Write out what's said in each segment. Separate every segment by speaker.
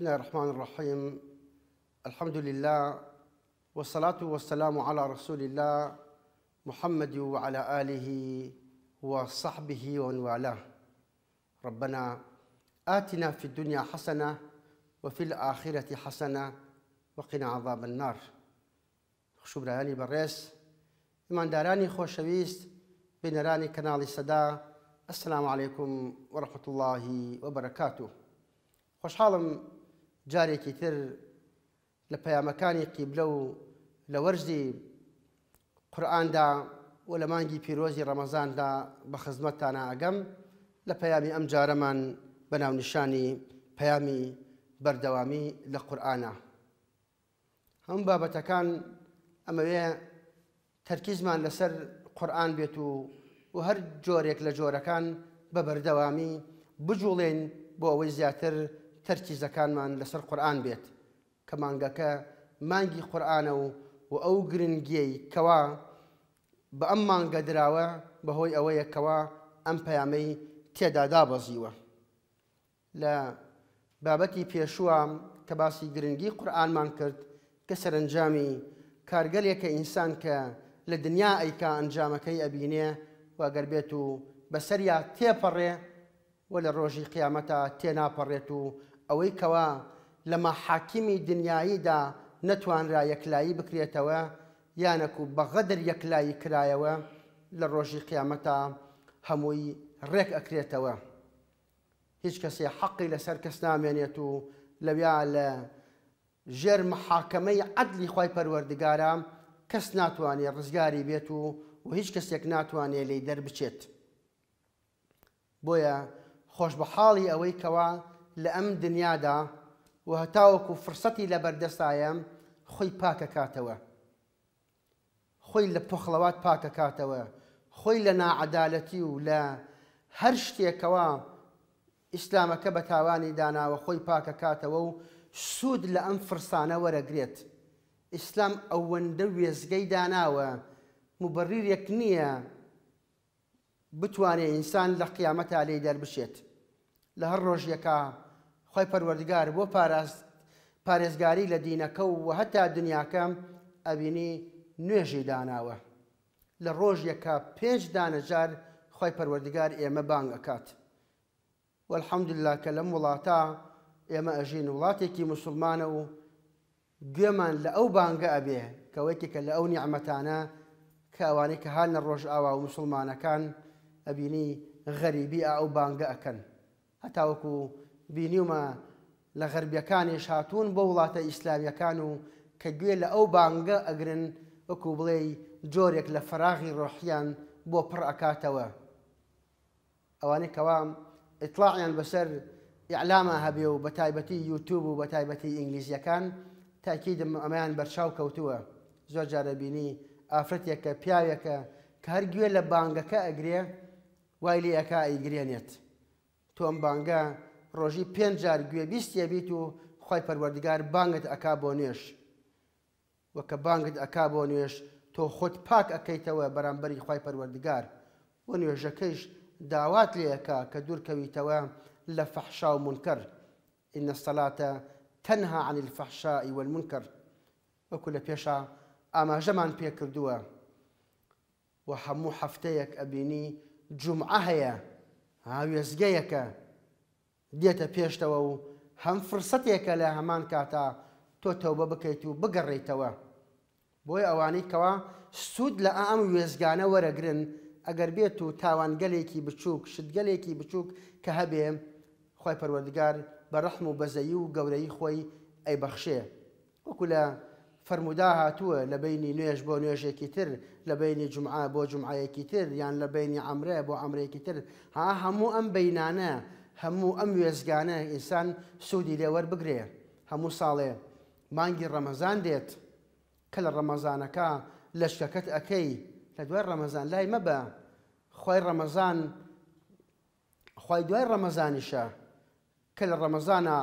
Speaker 1: بسم الله الرحمن الرحيم الحمد لله والصلاة والسلام على رسول الله محمد وعلى آله وصحبه ومن والاه ربنا آتنا في الدنيا حسنة وفي الآخرة حسنة وقنا عذاب النار خشوب خوشبرایانی بەڕێز ئماندارانی خۆشەویست بینەرانی کەناڵی سەدا ئەسلام عیکم وەرحەت اللهی وبرەکات و خۆشحاڵم جارێکی تر لە پەیامەکانی قیبلە و لە وەرزی قورآاندا و لە مانگی پیرۆزی ڕەمەزاندا بە خزمەتتانە ئەگەم لە پەیامی ئەم جارەمان بەناونیشانی پەیامی بەردەوامی لە قورآانە. هەم بابەتەکان ئەمەوێ تەرکیزمان لەسەر قورآن بێت و و هەر جۆرێک لە جۆرەکان بە بەردەوامی بجوڵێن بۆ ئەوەی زیاتر تەرکیزەکانمان لەسەر قورآن بێت کە مانگەکە مانگی قورآانە و و ئەو گرنگیەی کەوا بە ئەم مانگە دراوە بەهۆی ئەوەیەکەوە ئەم پەیامەی تێدادا بەزیوە لە بابەتی پێشوام کە باسی گرنگی قورآنمان کرد کە سەرنجامی کارگەلێکە ئینسان کە لە دنیا ئەیکا ئەنجامەکەی ئەبینێ واگەر بێت و بەسەریا تێپەڕێ و لە ڕۆژی قیامەتە تێناپەڕێت و ئەوەی کەوە لە مەحاکیمی دنیاییدا نەتوانرا یەکلایی بکرێتەوە یانەکو بەغەدر یەکلایی کرایەوە لە ڕۆژی قیامەتە هەمووی ڕێک ئەکرێتەوە. هیچ کەسی حەقی لەسەر کەس نامێنێت و لەویا لە ژێر محاکەمەی عدلی خی پەروەردگارە کەس ناتوانێت ڕزگاری بێت و و هیچ کەسێک ناتوانێت لی دەربچێت. بۆیە خۆش بە حاڵی ئەوەی کەوا لە ئەم دنیادا و هەتاوەکو فرسەتی لە بەردەسایە خۆی پاکە کاتەوە. خۆی لە پخڵەوات پاکە کاتەوە، خۆی لە ناعەدالەتی و لە هەر شتێکەوە ئیسلامەکە بە تاوانی داناوە خۆی پاکە کاتەوە و سوود لە ئەم فرسانە وەرەگرێت. ئیسلام ئەوەندە وێزگەی داناوە مبڕیرێک نییە بتوانێت ئینسان لە قیامەتا لێ دەربشێت. لە هەر ڕۆژیەکە خۆی پەروەردگار بۆ پاراست پارێزگاری لە دینەکە و هەتا دنیاکەم ئەبینی نوێژی داناوە لە ڕۆژیەکە پێنج دانەجار خۆی پەروەردگار ئێمە بانگەکات وەحەمدللا کە لەم وڵاتە ئێمە ئەژین وڵاتێکی مسلمانە و گوێمان لە ئەو بانگە ئەبێ کەوەیکێکە لە ئەو نیعممەتانە کەوانەی کە هاانە ڕۆژ ئاوا و مسلمانەکان ئەبینی غەریبی ئەو بانگە ئەەکەن هەتاوەکو بینیومە لە غەربیەکانی شاتون بۆ وڵاتە ئیسلامیەکان و کە گوێ لە ئەو بانگە ئەگرن وەکو بڵێ جۆرێک لە فراغی ڕۆحیان بۆ پڕ ئەکاتەوە ئەوانەی کەوام ئیطلاعیان بەسەر یعلامە هەبێ و بە تایبەتی یوتوب و بە تایبەتی ئینگلیزیەکان تاکیدم ئەمەیان بەرچاو کەوتووە زۆر جارەبینی ئافرەتێکە پیاوێکە کە هەر گوێ لە بانگەکە ئەگرێ وای لێەکە ئەیگرێنێت. تۆم بانگە ڕۆژی پێنج جار گوێبیستە بیت و خی پەروەردگار بانگت ئەک بۆ نوێش وەکە بانگت ئەک بۆ نوێش تۆ خۆت پاک ئەەکەیتەوە بەرامبەری خی پەروەردگار بۆ نوێژەکەیش داوات لێەکە کە دوورکەویتەوە لە فەحشا و منکرد إن الصلاة تەنها عن الفحشاء والمنكر وەکو لە پێشا ئاماژەمان پێکردووە و هەموو هەفتەیەک ئەبینی جمعە هەیە هاوێزگەیەکە دێتە پێشتەوە و هەم فرسەتێکە لە هەمان کاتا تۆ تەوبە بکەیت و بگەڕیتەوە بۆی ئەوانەی کەوا سوود لە ئام وێزگانە وەرەگرن ئەگەر بێت و تاوانگەلێکی بچووک شتگەلێکی بچووک کە هەبێ خۆی پەروەردگار بە ڕەحم و بەزەیی و گەورەی خۆی ئەی بەخشێ وەکو لە فرمودا هاتووە لە بینی نوێژ بۆ نوێژێکی تر لە بینی جمعە بۆ جمعایەکی تر یان لە بینی ئەمرێ بۆ ئەمرێکی تر ها هەموو ئەم بینانە هەموو ئەم وێزگانە ئینسان سوودی لێوە بگرێ هەموو ساڵێ مانگی ڕەمەزان دێت کە لە ڕەمەزانەکە لەشکەکەت ئەەکەی لە دوای ڕەمەزان لای مەبە خۆی ڕەمەزان خی دوای ڕەمەزانیشە کە لە ڕەمەزانە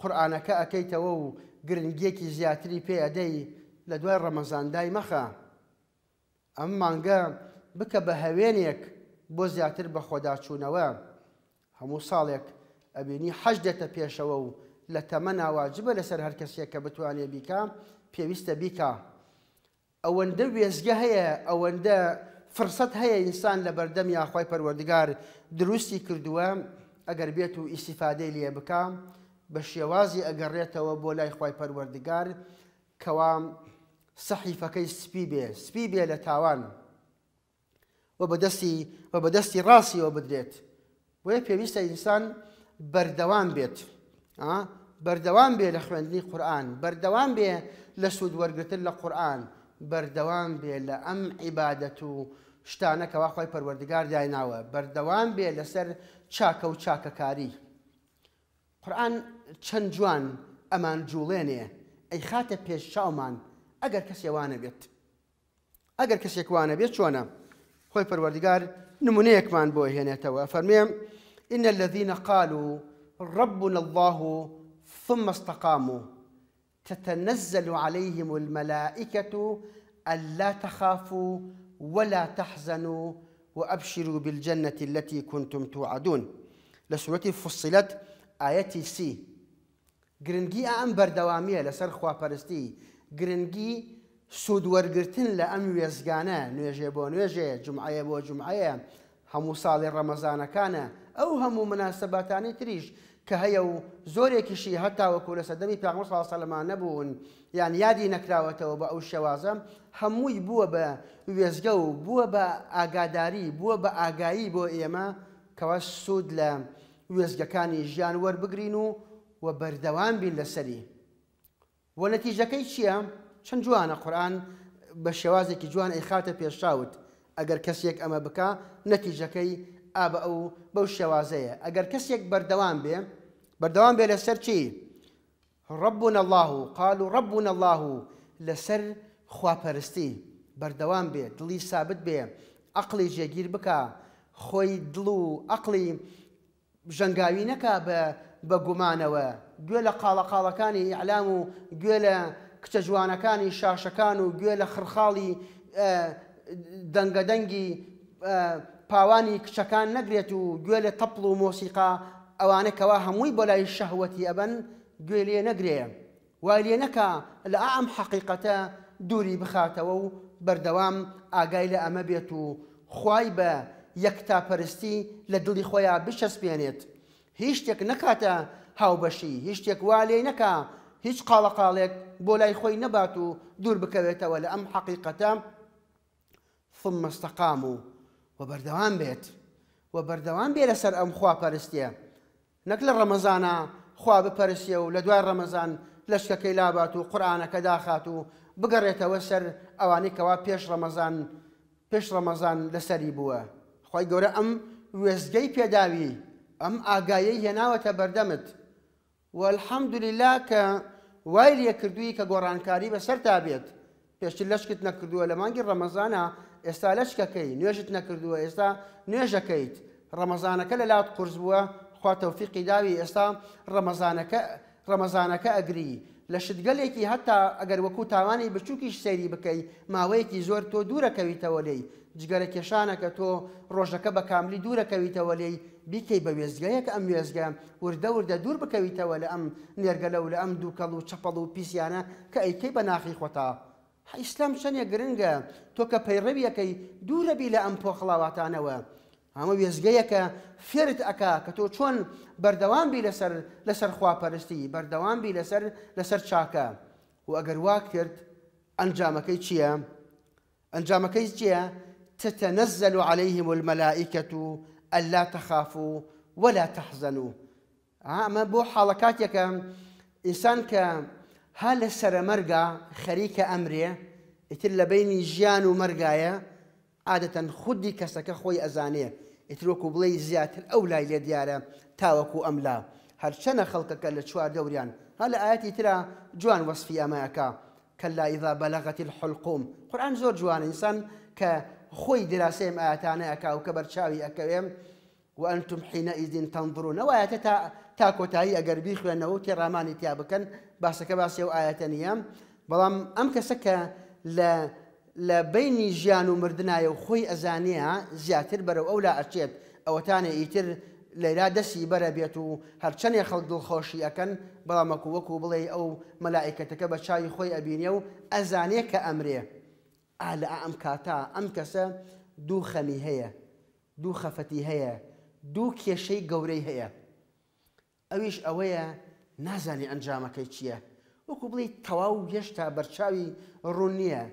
Speaker 1: قورآانەکە ئەەکەیتەوە و گرنگیەکی زیاتری پێدەی لە دوای ڕەمەزاندای مەخە ئەم مانگە بکە بە هەوێنێک بۆ زیاتر بە خۆداچوونەوە هەموو ساڵێک ئەبینی حەج دێتە پێشەوە و لە تەمە ناواجبە لەسەر هەر کەسێک کە بتوانێ بیکە پێویستە بیکە ئەوەندە وێزگە هەیە ئەوەندە فرسەت هەیە ئینسان لە بەردەم یاخوای پەروەردگار دروستی کردووە ئەگەر بێت و ئیسیفادەی لێ بکە بە شێوازی ئەگەڕێتەوە بۆ لای خی پەروەردگار کەوام سەحیفەکەی سپی بێ سپی بێ لە تاوان و بە دەستی ڕاستیەوە بدرێت وەیە پێویستە ئینسان بەردەوام بێت بەردەوام بێ لە خوێندنی قورآن بەردەوام بێ لە سوود وەرگتن لە قورآن بەردەوام بێ لە ئەم عیبادەت و شتانەکەوا خۆی پەروەردگار دایناوە بەردەوام بێ لەسەر چاکە و چاکەکاری قورآن چەند جوان ئەمان جوڵێنێ ئەی خاتە پێش چاومان ئەگەر کەسێوانە بێت ئەگەر کەسێکوانە بێت چۆنە خۆی پەروەردیگار نمونەیەکمان بۆ هێنێتەوە فەرمێم إن الذين قالوا ربنا الله ثم استقاموا تتنزل عليهم الملائكة ألا تخافوا ولا تحزنوا وأبشروا بالجنة التي كنتم توعدون لسورة فصلت آية سي گرنگی ئەم بەردەوامیە لەسەر خواپەرستی گرنگی سوودوەرگتن لە ئەم وێزگانە نوێژێ بۆ نوێژێ جمعایە بۆ جمعایە هەموو ساڵی ڕەمەزانەکانە ئەو هەموو مناسباتانی تریش کە هەیە و زۆرێکیشی هەتاوەکو لە سەدەمی پیامۆ ساڵسەلەمان نەبوون یان یادی نەکراوەتەوە بە ئەو شێوازەم هەمووی بووە بە وێزگە و بووە بە ئاگاداری بووە بە ئاگایی بۆ ئێمە کەەوە سوود لە وێزگەکانی ژیان وەربگرین و و بەردەوام بین لەسەری وە نەتیجەکەی چییە؟ چەند جوانە قورآن بە شێوازێکی جوان ئەیخاتە پێشاوت ئەگەر کەسێک ئەمە بک نەتیجەکەی ئابە ئەو بەو شێوازەیە ئەگەر کەسێک بەردەوام بێ بەردەوام بێ لەسەر چی؟ ڕبوون الله و قال و ڕبوون الله و لەسەر خواپەرستی بەردەوام بێ دڵی سابت بێ عقلی جێگیر بکە خۆی دڵ و عقلی ژەنگاوی نەکە بە بە گومانەوە گوێ لە قاڵەقاڵەکانی ئیعلام و گوێ لە کچە جوانەکانی شاشەکان و گوێ لە خرخاڵی دەنگەدەنگی پاوانی کچەکان نەگرێت و گوێ لە تەپڵ و مۆسیقا ئەوانەکەوا هەمووی بۆ لای شەهوەتی ئەبەن گوێ لێ نەگرێ وای لێ نەکە لە ئام حەقیقەتە دووری بخاتەوە و بەردەوام ئاگای لە ئەمە بێت و خوای بە یەکتاپەرستی لە دڵی خۆیان بشەسپێنێت هیچ شتێک نکاتە هاوبەشی هیچ شتێک وا لێ نەکە هیچ قاڵەقاڵێک بۆ لای خۆی نەبات و دوور بکەوێتەوە لە ئەم حەقیقەتە ثم مستەقام و وە بەردەوام بێت وە بەردەوام بێ لەسەر ئەم خوا پەرستێ نەک لە ڕەمەزانە خوا بپەرسیە و لە دوای ڕەمەزان لەشکەکەی لابات و قورآانەکە داخات و بگەڕێتەوە سەر ئەوانەی کەوا پێش ڕەمەزان پێش ڕەمەزان لەسەری بووە خی گەورە ئەم وێزگەی پێداوی ئەم ئاگایی هێناوەتە بەردەمت والحەمدلیلا کە وای لێکردووی کە گۆڕانکاری بەسەر تابێت پێشتر لەشکت نەکردووە لە مانگی ڕەمەزانە ئێستا لەشکەکەی نوێژت نەکردووە ئێستا نوێژەکەیت ڕەمەزانەکە لە لات قرس بووە خوا تەوفیقی داوی ئێستا ڕەمەزانەکە ڕەمەزانەکە ئەگری لە شتگەلێکی هەتا ئەگەر وەکو تاوانی بچووکیش سەیری بکەی ماوەیەکی زۆر تۆ دوورەکەویتەوە لێی جگەرە کێشانەکە تۆ ڕۆژەکە بە کاملی دوورەکەویتەوە لێی بیکەی بە وێزگەیەک ئەم وێزگە وردە وردە دوور بکەویتەوە لە ئەم نێرگەلە و لە ئەم دووکەڵ و چپەڵ و پیسیانە کە ئەیکەی بە ناخی خۆتا. ئیسلام شەنێ گرنگە تۆ کە پەیڕەویەکەی دوورەبی لە ئەم پۆخڵاواتانەوە ئەمە وێزگەیەکە فێرت ئەک کە تۆ لسر بەردەوامبی لەسەر لەسەر خواپەرستی بی لسر لسر چاکا و ئەگەر وا کرد ئەنجامەکەی انجام ئەنجامەکەی چییە؟ تتنزل عليهم الملائكة ألا تخافوا ولا تحزنوا ئەمە بۆ حاڵەکاتێکە ئینسان انسان ها هل سر خەریکە ئەمرێ امره لە بینی ژیان و مەرگایە عادەتەن خودی کەسەکە خۆی ئەزانێ ئیترۆک و بڵێ زیاتر ئەو لای لێ دیارە تاوەکو ئەملا هەرچەنە خەڵکەکە لە چوار دەوران هل لە ئاەتی تررا جوان وەصفی ئەمایەکە کەلا اذا بلغت الحلقوم قرآن زور جوان ئینسان کە خۆی دراسێم ئاەتانەیەکا و کە بەرچاوی ئەەکەوێم وأنتم حينئذ تنظرون وآيات تاكوتاي أقر بيخ لأنه تراماني تيابكا باسك باسي وآيات نيام بلام أمك سكا لا لە بینی ژیان و مردایە و خۆی ئەزانەیە زیاتر بەرەو ئەو لا ئەچێت ئەوەتانە ئیتر لەلا دەسی بەرە بێت و هەرچەندێ خەڵک دڵخۆشی ئەەکەن بەڵامەکو وەکو بڵێ ئەو مەلاائکەتەکە بە چاوی خۆی ئەبینێ و ئەزانێ کە ئەمرێ ئالە ئەم کاتا ئەم کەسە دوو خەمی هەیە دوو خەفەتی هەیە دوو کێشەی گەورەی هەیە ئەویش ئەوەیە نازانی ئەنجامەکەی چییە؟ وەکو بڵی تەواو گەشتا بەرچاوی ڕوون نییە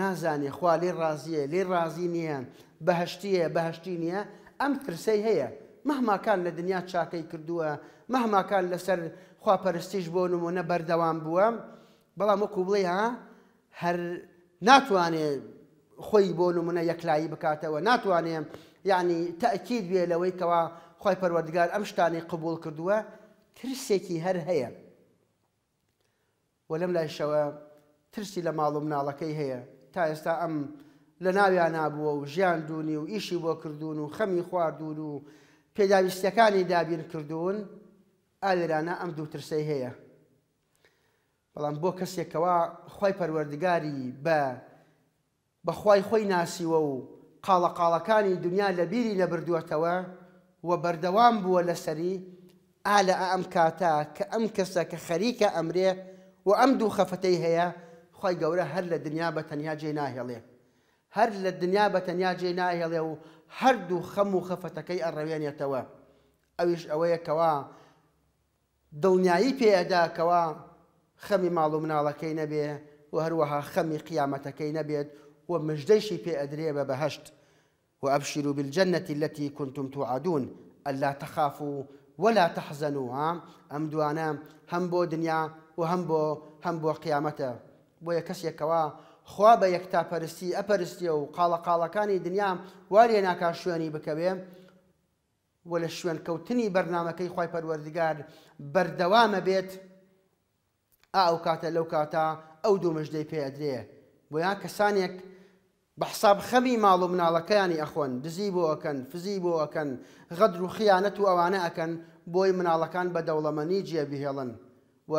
Speaker 1: نازانێ خوا لێ ڕازیە لێ ڕازی نییان بەهشتیە بەهشتی نییە ئەم ترسەی هەیە مەهماکان لە دنیا چاکەی کردووە مەهماکان لەسەر خواپەرستیش بۆ نمونە بەردەوام بووە بەڵام وەکو بڵێ ها هەر ناتوانێت خۆی بۆ نمونە یەکلایی بکاتەوە ناتوانێت یعنی تەکیید بێ لەوەی کەوا خی پەروەردگار ئەم شتانی قبول کردووە ترسێکی هەر هەیە وە لەم لایشەوە ترسی لە ماڵ و مناڵەکەی هەیە تا ئێستا ئەم لە ناویان نبووە و ژیان دوونی و ئیشی بۆ کردوون و خەمی خواردون و پێداویستەکانی دابین کردوون ئالرانە ئەم دوو ترسەی هەیە بەڵام بۆ کەسێکەوە خی پەروەردگاری بە بەخوای خۆی ناسیوە و قاڵە قاڵەکانی دنیا لە بیری نەبردووەتەوە وە بەردەوام بووە لەسەری ئالە ئەم کاتە کە ئەم کەسە کە خەریکە ئەمرێ و ئەم دوو خەفەتەی هەیە خۆی گەورە هەر لە دنیا بە تەنیا جێ ناهێڵێ هەر لە دنیا بە تەنیا جێ ناهێڵێ و هەردوو خەم و خەفەتەکەی ئەڕەوێنێتەوە ئەویش ئەوەیەکەوە دڵنیایی پێداکەوە خەمی ماڵ و مناڵەکەی نەبێ و هەروەها خەمی قیامەتەکەی نەبێت و مژدەیشی پێ ئەدرێ بە بەهشت وأبشروا بالجنة التي كنتم توعدون ألا تخافوا ولا تحزنوا أم دوانا هم بو دنيا وهم بو هم بو قيامته بۆ یە کەسێکەوە خوا بە یەکتاپەرستی ئەپەرستیە و قاڵە قاڵەکانی دنیام وارێ ناکا شوێنی بکەوێ وە لە شوێن کەوتنی بەرنمەکەی خی پەروەردگار بەردەوامە بێت ئاو کاتە لەو کاتە ئەو دوو مژدەی پێ ئەدرێ بۆ یان کەسانێک بە حساب خەمی ماڵ و مناڵەکەیانی ئەخۆن دزی بۆ ئەەکەن فزی بۆ ئەەکەن غەدر و خیانەت و ئەوانە ئەەکەن بۆی مناڵەکان بە دەوڵەمەنی جێبیهێڵن و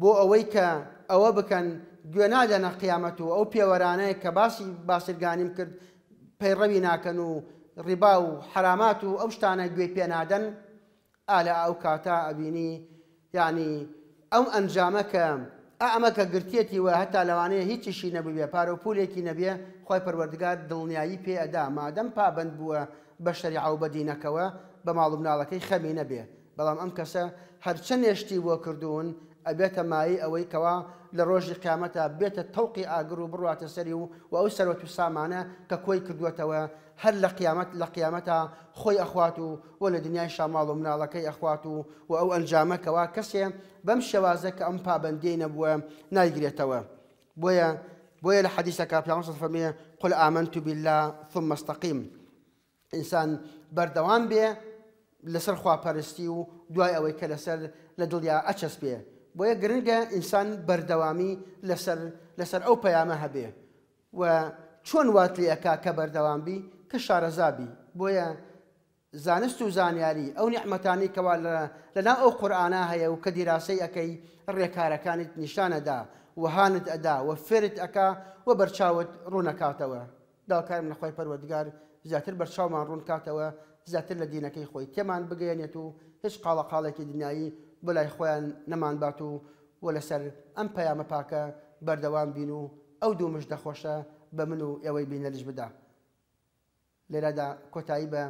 Speaker 1: بۆ ئەوەی کە ئەوە بکەن گوێنادەنە قیامەت و ئەو پێوەرانەیە کە باسی باسرگانیم کرد پەیڕەوی ناکەن و ڕیبا و حرامات و ئەو شتانە گوێ پێنادەن ئالە ئەو کاتا ئەبینی ینی ئەو ئەنجامە کە ئەمە کە گرتێتی وە هەتا لەوانەیە هیچیشی نەبووێ پارە و پولێکی نەبیە خۆی پەروەردگار دڵنیایی پێ ئەدا مادەم پابند بووە بە شەری ئاو بەدینەکەوە بە ماڵ مناڵەکەی خەمی نەبێ بەڵام ئەم کەسە هەرچەند نێشتی بۆ کردوون ئەبێتە مایی ئەوەی کەوا لروج ڕۆژی قیامەتە بێتە تەوقی ئاگر و بڕاتە سەری و و ئەو سەرەت و سامانە کە کۆی کردوێتەوە هەر لە قیامەت لە قیامەتە خۆی ئەخوات و وە لە دنیای شاماڵ و مناڵەکەی ئەخوات و و ئەو ئەنجامەکەوا کەسێ بەم شێوازە کە ئەم پابندی نەبووە نایگرێتەوە بۆیە بۆیە لە حەدیسەکە پیاوەسە فەرمێ قل آمنت بالله ثم استقیم بردوان بەردەوام لسر خواه خواپەرستی و دوای ئەوەی کە لدل لە اچس ئەچەس بۆیە گرنگە ئینسان بەردەوامی لەسەر ئەو پەیامە هەبێ و چۆن واتلیەکە کە بەردەوامبی کە شارەزابی بۆیە زانست و زانیاری ئەو نیحمەتانی کەوا لەنا ئەو قورآە هەیە و کە دیراسی ئەەکەی ڕێکارەکانت نیشانەدا وهانت ئەدا و فرت ئەکا و بەرچاوت ڕوونەکاتەوە داکارم لە خۆی پەروەردگار زیاتر بەرچاومان ڕوون کاتەوە زیاتر لە دینەکەی خۆی تێمان بگەێنێت و هیچ قاڵە قاڵێکی دنیایی بە لای خۆیان نەمانبات و وە لەسەر ئەم پەیامە پاکە بەردەوام بین و ئەو دوو مش دەخۆشە بە من و ئەوەی بینەلیش بدا. لێرەدا کۆتایی بە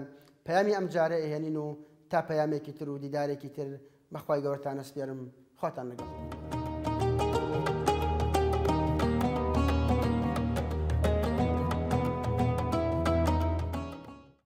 Speaker 1: پەیامی ئەم جارە ئەهێنین و تا پەیامێکی تر و دیدارێکی تر بەخوای گەورتانە سپێرم خۆتان لەگەڵ.